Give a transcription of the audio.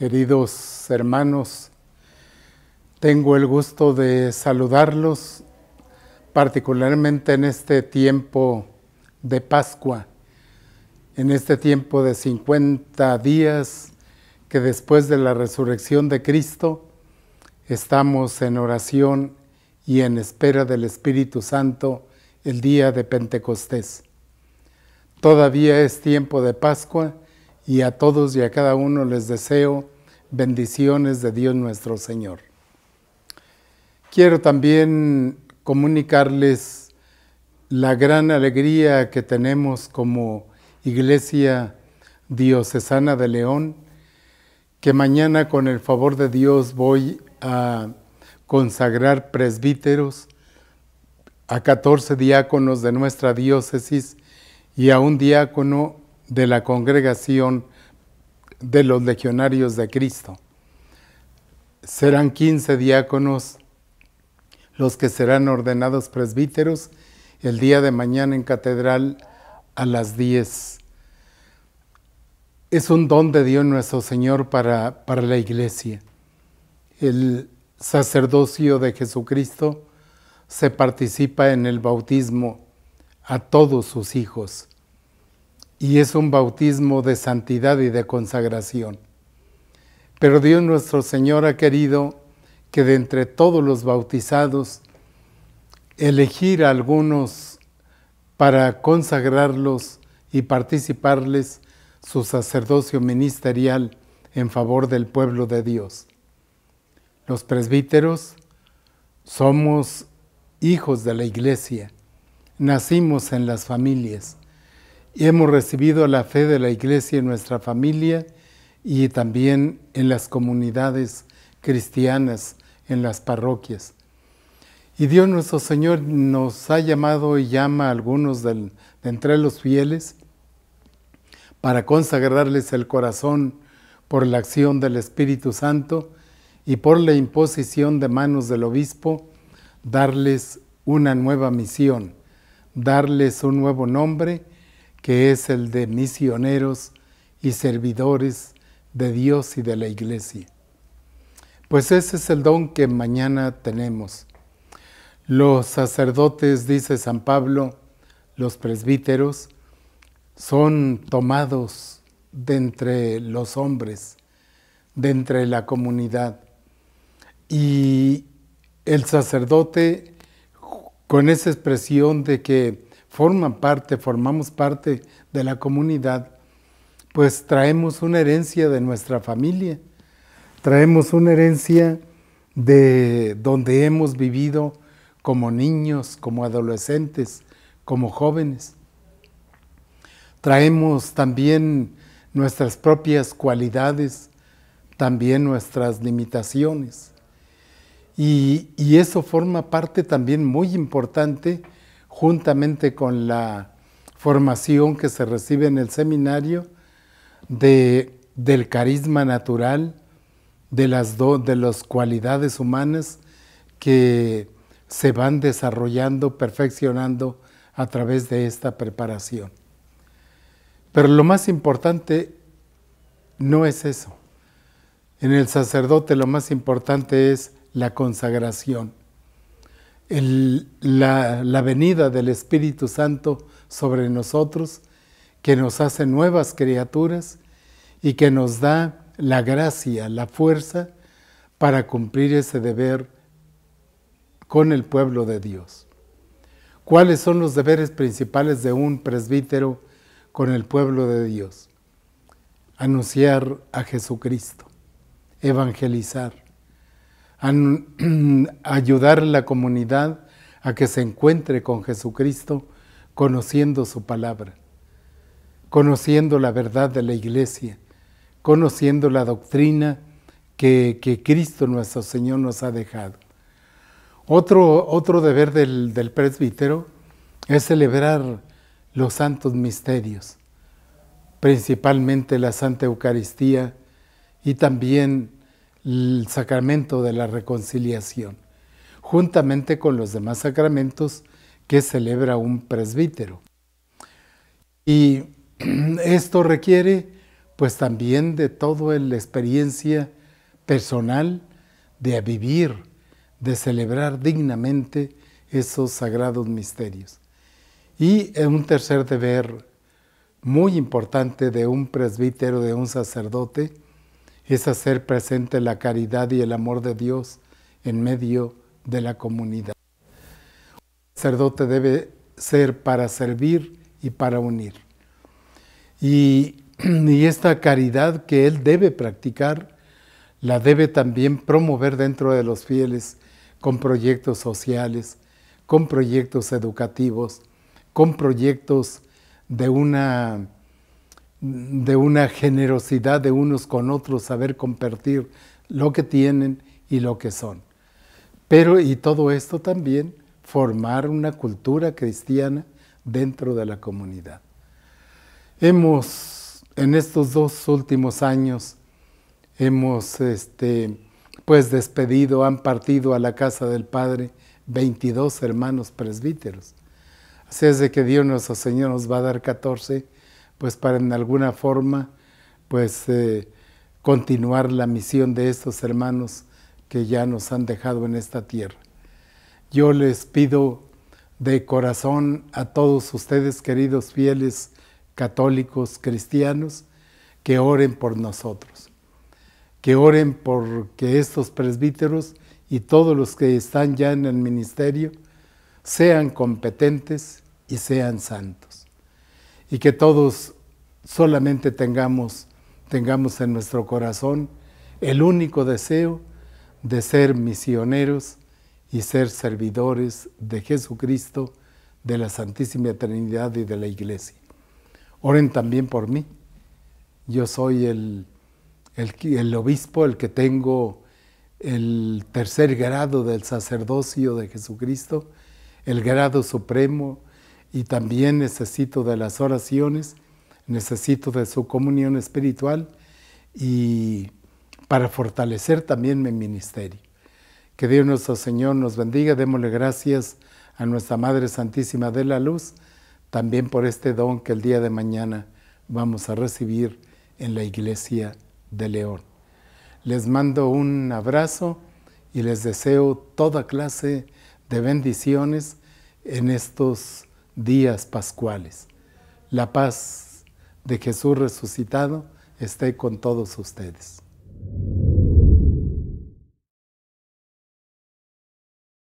Queridos hermanos, tengo el gusto de saludarlos particularmente en este tiempo de Pascua, en este tiempo de 50 días que después de la resurrección de Cristo estamos en oración y en espera del Espíritu Santo el día de Pentecostés. Todavía es tiempo de Pascua y a todos y a cada uno les deseo bendiciones de Dios nuestro Señor. Quiero también comunicarles la gran alegría que tenemos como Iglesia Diocesana de León, que mañana con el favor de Dios voy a consagrar presbíteros a 14 diáconos de nuestra diócesis y a un diácono de la congregación de los legionarios de Cristo. Serán 15 diáconos los que serán ordenados presbíteros el día de mañana en catedral a las 10. Es un don de Dios nuestro Señor para, para la iglesia. El sacerdocio de Jesucristo se participa en el bautismo a todos sus hijos y es un bautismo de santidad y de consagración. Pero Dios nuestro Señor ha querido que de entre todos los bautizados elegir a algunos para consagrarlos y participarles su sacerdocio ministerial en favor del pueblo de Dios. Los presbíteros somos hijos de la iglesia, nacimos en las familias, y Hemos recibido la fe de la Iglesia en nuestra familia y también en las comunidades cristianas, en las parroquias. Y Dios nuestro Señor nos ha llamado y llama a algunos de entre los fieles para consagrarles el corazón por la acción del Espíritu Santo y por la imposición de manos del obispo, darles una nueva misión, darles un nuevo nombre que es el de misioneros y servidores de Dios y de la iglesia. Pues ese es el don que mañana tenemos. Los sacerdotes, dice San Pablo, los presbíteros, son tomados de entre los hombres, de entre la comunidad. Y el sacerdote, con esa expresión de que forman parte, formamos parte de la comunidad, pues traemos una herencia de nuestra familia, traemos una herencia de donde hemos vivido como niños, como adolescentes, como jóvenes. Traemos también nuestras propias cualidades, también nuestras limitaciones. Y, eso forma parte también muy importante juntamente con la formación que se recibe en el seminario del carisma natural, de las, de las cualidades humanas que se van desarrollando, perfeccionando a través de esta preparación. Pero lo más importante no es eso. En el sacerdote lo más importante es la consagración la venida del Espíritu Santo sobre nosotros, que nos hace nuevas criaturas y que nos da la gracia, la fuerza para cumplir ese deber con el pueblo de Dios. ¿Cuáles son los deberes principales de un presbítero con el pueblo de Dios? Anunciar a Jesucristo, evangelizar, a ayudar a la comunidad a que se encuentre con Jesucristo conociendo su palabra, conociendo la verdad de la iglesia, conociendo la doctrina que, Cristo nuestro Señor nos ha dejado. Otro, otro deber del, del presbítero es celebrar los santos misterios, principalmente la Santa Eucaristía y también el sacramento de la reconciliación, juntamente con los demás sacramentos que celebra un presbítero. Y esto requiere pues también de toda la experiencia personal de vivir, de celebrar dignamente esos sagrados misterios. Y un tercer deber muy importante de un presbítero, de un sacerdote, es hacer presente la caridad y el amor de Dios en medio de la comunidad. Un sacerdote debe ser para servir y para unir. Y, y esta caridad que él debe practicar, la debe también promover dentro de los fieles con proyectos sociales, con proyectos educativos, con proyectos de una de una generosidad de unos con otros, saber compartir lo que tienen y lo que son. Pero, y todo esto también, formar una cultura cristiana dentro de la comunidad. Hemos, en estos dos últimos años, hemos este, pues despedido, han partido a la casa del Padre 22 hermanos presbíteros. Así es de que Dios nuestro Señor nos va a dar 14 pues para en alguna forma, pues eh, continuar la misión de estos hermanos que ya nos han dejado en esta tierra. Yo les pido de corazón a todos ustedes, queridos fieles católicos cristianos, que oren por nosotros, que oren por que estos presbíteros y todos los que están ya en el ministerio sean competentes y sean santos y que todos solamente tengamos, tengamos en nuestro corazón el único deseo de ser misioneros y ser servidores de Jesucristo, de la Santísima Trinidad y de la Iglesia. Oren también por mí. Yo soy el, el obispo, el que tengo el tercer grado del sacerdocio de Jesucristo, el grado supremo, y también necesito de las oraciones, necesito de su comunión espiritual y para fortalecer también mi ministerio. Que Dios nuestro Señor nos bendiga, démosle gracias a nuestra Madre Santísima de la Luz, también por este don que el día de mañana vamos a recibir en la iglesia de León. Les mando un abrazo y les deseo toda clase de bendiciones en estos días pascuales. La paz de Jesús resucitado esté con todos ustedes.